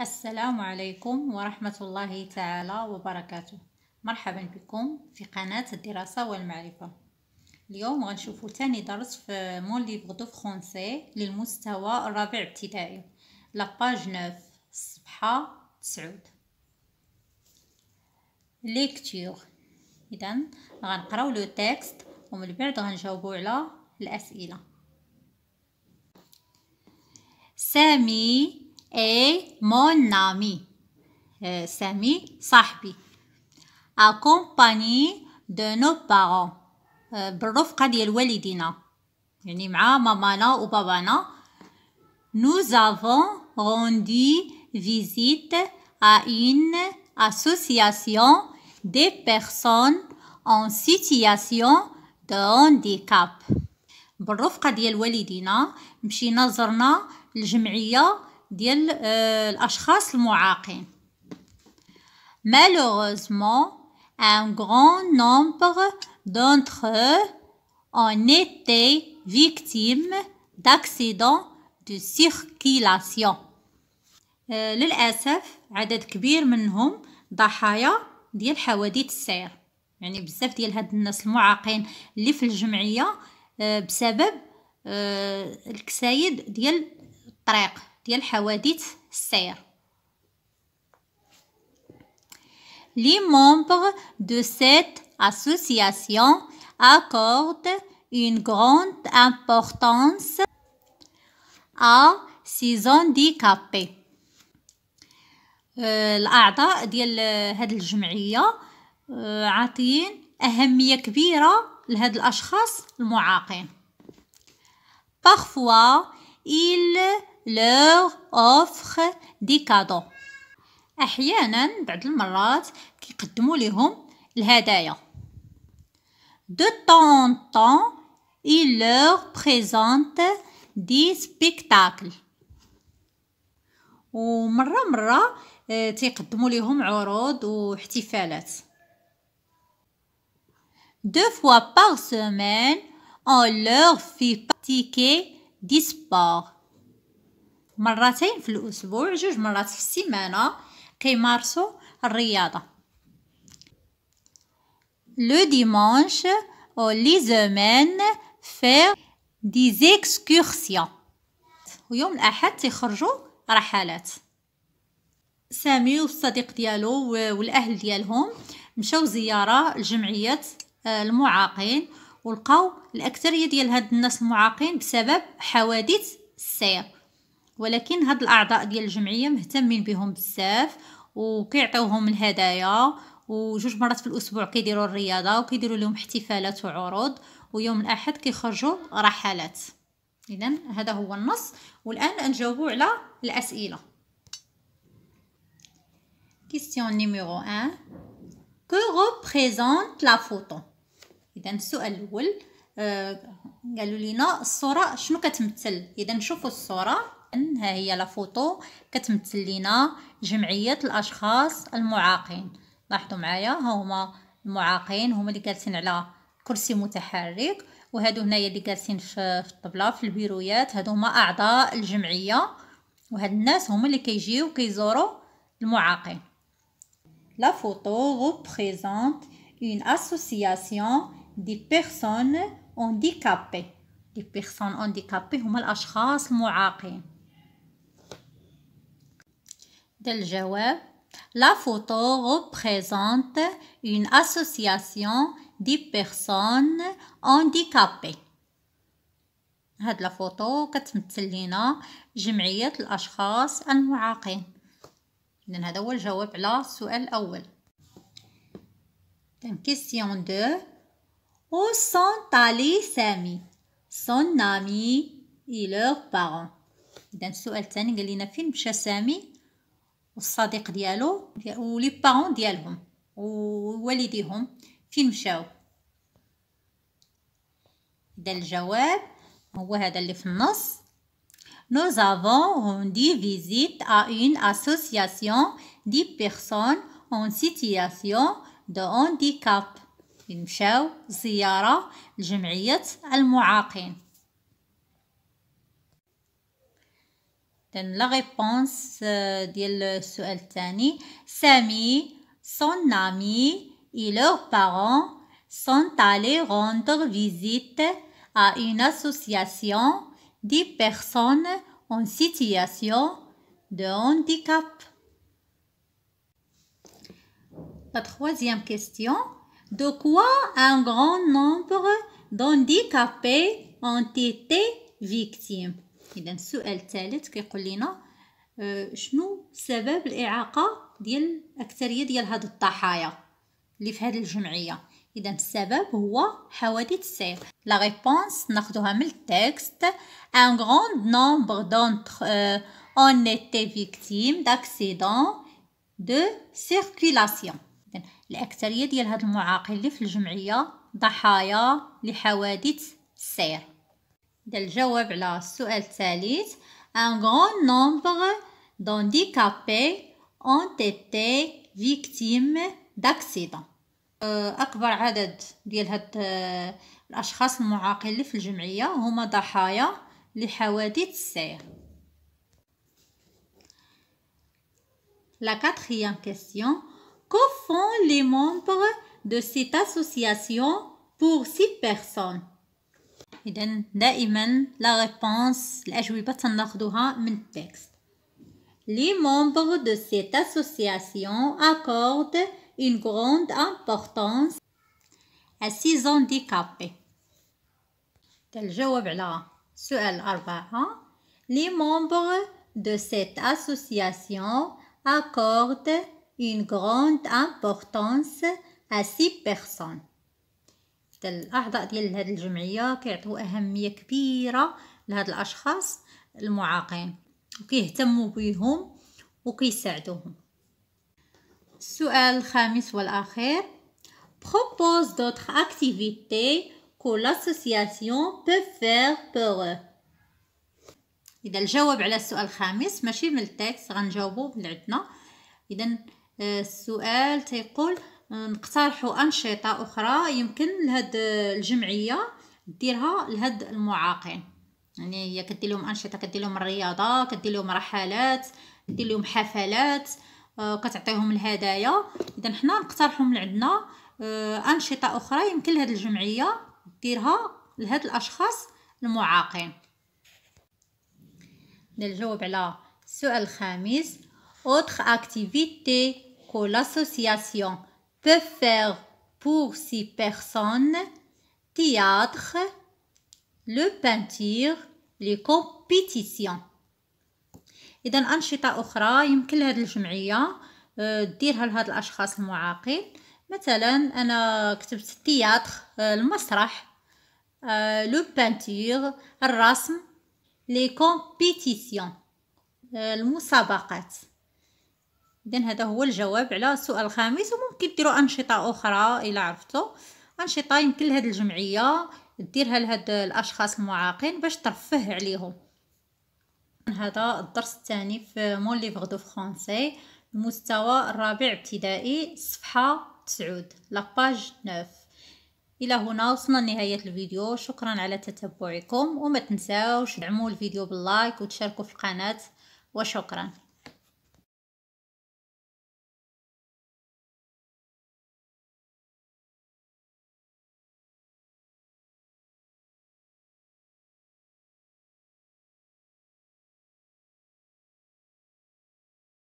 السلام عليكم ورحمة الله تعالى وبركاته مرحبا بكم في قناة الدراسة والمعرفة اليوم غنشوفو تاني درس في مون ليفغ دو فرونسي للمستوى الرابع ابتدائي لاباج نوف صفحة تسعود ليكتور اذا غنقراو لو تيكست ومن بعد غنجاوبو على الاسئله سامي Et mon ami. E, Sami, sahbi, Accompagné de nos parents. Euh, ديال والدينا. يعني مع مامانا وبابانا. Nous avons rendu visite à une association des personnes en situation de handicap. بالرفقة ديال والدينا مشينا زرنا الجمعيه ديال آه، الاشخاص المعاقين malheureusement un grand nombre d'entre eux ont été victimes d'accidents de circulation euh, للاسف عدد كبير منهم ضحايا ديال حوادث السير يعني بزاف ديال هاد الناس المعاقين اللي في الجمعيه آه، بسبب آه، الكسايد ديال الطريق ديال حوادث السير لي مومبر دو سيت اسوسياسيون اكورد اون غروند امبورطانس ا سي زونديكابي الاعضاء ديال هاد الجمعيه آه، عاطين اهميه كبيره لهاد الاشخاص المعاقين parfois il leur offre des cadeaux احيانا بعض المرات كيقدموا لهم الهدايا de temps en temps il leur présente des spectacles ومره مره تيقدموا لهم عروض واحتفالات deux fois par semaine on leur fait pratiquer دي سبور مرتين في الأسبوع جوج مرات في السيمانة كيمارسو الرياضة لو ديمانش أو لي زومان فير دي زيكسكورسيون ويوم الأحد تيخرجوا رحلات سامي والصديق ديالو والأهل ديالهم مشاو زيارة لجمعية المعاقين ولقاو الاكثريه ديال هاد الناس المعاقين بسبب حوادث السير ولكن هاد الاعضاء ديال الجمعيه مهتمين بهم بزاف وكيعطيوهم الهدايا وجوج مرات في الاسبوع كيديروا الرياضه وكيديروا لهم احتفالات وعروض ويوم الاحد كيخرجوا رحلات اذا هذا هو النص والان نجاوبوا على الاسئله question numéro 1 que représente la photo اذا السؤال الاول آه، قالوا لينا الصوره شنو كتمثل اذا نشوفوا الصوره ها هي لا فوتو كتمثل لينا جمعيه الاشخاص المعاقين لاحظوا معايا ها هما المعاقين هما اللي جالسين على كرسي متحرك وهادو هنايا اللي جالسين في الطبله في البيرويات هادو هما اعضاء الجمعيه وهاد الناس هما اللي كيجيو كيزوروا المعاقين لا فوتو ريبريزونت une association دي بيرسون اونديكابي دي بيرسون اونديكابي هما الاشخاص المعاقين ده الجواب لا فوتو ريبريزونت اون اسوسياسيون دي بيرسون هانديكابي هاد لا فوتو كتمثل لينا جمعية الأشخاص المعاقين اذا هذا هو الجواب على السؤال الأول. كيسيون دو Où sont Ali Sami? Son ami et leurs parents. Dans ce sujet, on a un film de Sami, les amis de lui et les parents de lui ou les de lui. Film show. Dans le jawab, هو هذا اللي في النص Nous avons rendu visite à une association de personnes en situation de handicap la al muaqin la réponse la euh, السؤال son ami et leurs parents sont allés rendre visite à une association de personnes en situation de handicap. La troisième question de quoi un grand nombre d'handicapés ont été victimes اذا السؤال الثالث كيقول لنا شنو سبب الاعاقه ديال اكثريه ديال هاد الضحايا اللي في الأكثرية ديال هاد المعاقين اللي في الجمعية ضحايا لحوادث السير ده الجواب على السؤال الثالث un grand nombre d'handicapés ont été victimes d'accidents أه، أكبر عدد ديال هاد آه، الأشخاص المعاقين اللي في الجمعية هما ضحايا لحوادث السير La quatrième question, font les membres de cette association pour ces personnes d'un, دائما la réponse الأجوبة تناخدوها texte. Les membres de cette association accordent une grande importance à ces handicapés. la 4. Hein? Les membres de cette association accordent une grande importance à six personnes الأعضاء ديال هاد الجمعية كيعطيو أهمية كبيرة لهاد الأشخاص المعاقين وكيهتموا بهم وكيساعدوهم السؤال الخامس والأخير propose d'autres activités que l'association peut faire pour eux إذا الجواب على السؤال الخامس ماشي من التكست غنجاوبو من عندنا إذا السؤال تيقول آه، نقترحوا أنشطة أخرى يمكن لهاد الجمعية ديرها لهاد المعاقين يعني هي كدير لهم أنشطة كدير لهم الرياضة كدير لهم رحلات كدير لهم حفلات وكتعطيهم آه، الهدايا إذا حنا نقترحوا من عندنا آه، أنشطة أخرى يمكن لهاد الجمعية ديرها لهاد الأشخاص المعاقين نجاوب على السؤال الخامس autres activités que l'association peut faire pour six personnes, théâtre, le peinture, les compétitions. إذا أنشطة أخرى يمكن لهذه الجمعية آه، ديرها لهاد الأشخاص المعاقين مثلا أنا كتبت التياتر آه، المسرح لو آه، بانتيغ الرسم لي كومبيتيسيون المسابقات اذا هذا هو الجواب على السؤال الخامس وممكن ديروا انشطه اخرى الى عرفتوا انشطه يمكن لهذه الجمعيه ديرها لهاد الاشخاص المعاقين باش ترفه عليهم هذا الدرس الثاني في مون ليفغ دو فرونسي المستوى الرابع ابتدائي صفحه 9 لاباج 9 الى هنا وصلنا لنهايه الفيديو شكرا على تتبعكم وما تنساوش تدعموا الفيديو باللايك وتشاركوا في القناه وشكرا